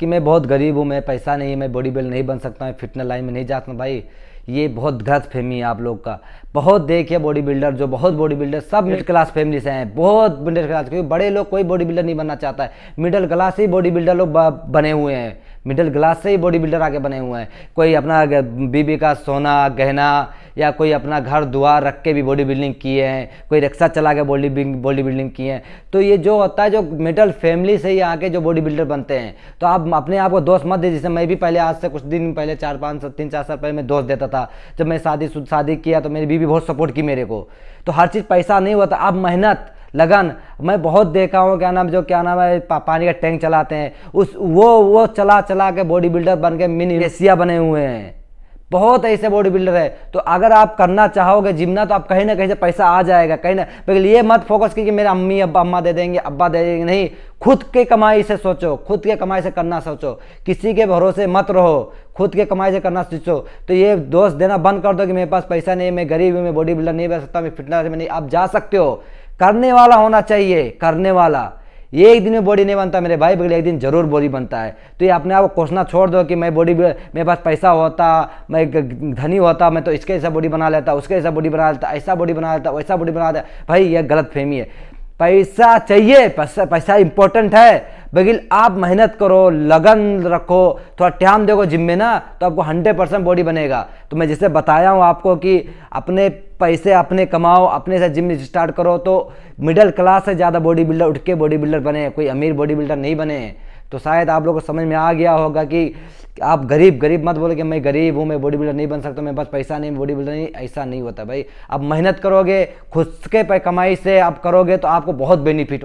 कि मैं बहुत गरीब हूँ मैं पैसा नहीं है मैं बॉडी बिल्ड नहीं बन सकता मैं फिटनेस लाइन में नहीं जा सकता भाई ये बहुत गलत फहमी है आप लोग का बहुत देखिए बॉडी बिल्डर जो बहुत बॉडी बिल्डर सब मिडिल क्लास फैमिली से हैं बहुत मिडिल क्लास क्योंकि बड़े लोग कोई बॉडी बिल्डर नहीं बनना चाहता है मिडिल क्लास ही बॉडी बिल्डर लोग बने हुए हैं मिडिल क्लास से ही बॉडी बिल्डर आगे बने हुए हैं कोई अपना बीबी का सोना गहना या कोई अपना घर द्वार रख के भी बॉडी बिल्डिंग किए हैं कोई रिक्शा चला के बॉडी बॉडी बिल्डिंग किए हैं तो ये जो होता है जो मिडिल फैमिली से ही आके जो बॉडी बिल्डर बनते हैं तो आप अपने आप को दोस्त मत दे जैसे मैं भी पहले आज से कुछ दिन पहले चार पाँच तीन चार साल पहले मैं दोस्त देता था जब मैं शादी शादी किया तो मेरी बीबी बहुत सपोर्ट की मेरे को तो हर चीज़ पैसा नहीं हुआ था अब मेहनत लगन मैं बहुत देखा हूँ क्या नाम जो क्या नाम है पा, पानी का टैंक चलाते हैं उस वो वो चला चला के बॉडी बिल्डर बन के मिनी एशिया बने हुए हैं बहुत ऐसे बॉडी बिल्डर है तो अगर आप करना चाहोगे जिमना तो आप कहीं ना कहीं से पैसा आ जाएगा कहीं ना बिल्कुल ये मत फोकस कीजिए मेरे अम्मी अब्बा अम्मा दे देंगे अब्बा दे देंगे नहीं खुद के कमाई से सोचो खुद के कमाई से करना सोचो किसी के भरोसे मत रहो खुद के कमाई से करना सोचो तो ये दोस्त देना बंद कर दो कि मेरे पास पैसा नहीं है मैं गरीब हूँ मैं बॉडी बिल्डर नहीं बन सकता मैं फिटनेस में नहीं आप जा सकते हो करने वाला होना चाहिए करने वाला ये एक दिन में बॉडी नहीं बनता मेरे भाई बगले एक दिन जरूर बॉडी बनता है तो ये अपने आप को कोसना छोड़ दो कि मैं बॉडी मेरे पास पैसा होता मैं धनी होता मैं तो इसके ऐसा बॉडी बना लेता उसके ऐसा बॉडी बना लेता ऐसा बॉडी बना लेता वैसा बॉडी बना लेता भाई यह गलत फहमी है पैसा चाहिए पैसा पैसा इंपॉर्टेंट है बगिल आप मेहनत करो लगन रखो थोड़ा टाइम देखो जिम में ना तो आपको हंड्रेड परसेंट बॉडी बनेगा तो मैं जैसे बताया हूँ आपको कि अपने पैसे अपने कमाओ अपने से जिम स्टार्ट करो तो मिडिल क्लास से ज़्यादा बॉडी बिल्डर उठ के बॉडी बिल्डर बने कोई अमीर बॉडी बिल्डर नहीं बने तो शायद आप लोगों को समझ में आ गया होगा कि आप गरीब गरीब मत बोलो कि मैं गरीब हूँ मैं बॉडी बिल्डर नहीं बन सकता मेरे पास पैसा नहीं बॉडी बिल्डर नहीं ऐसा नहीं होता भाई आप मेहनत करोगे खुद के पे कमाई से आप करोगे तो आपको बहुत बेनिफिट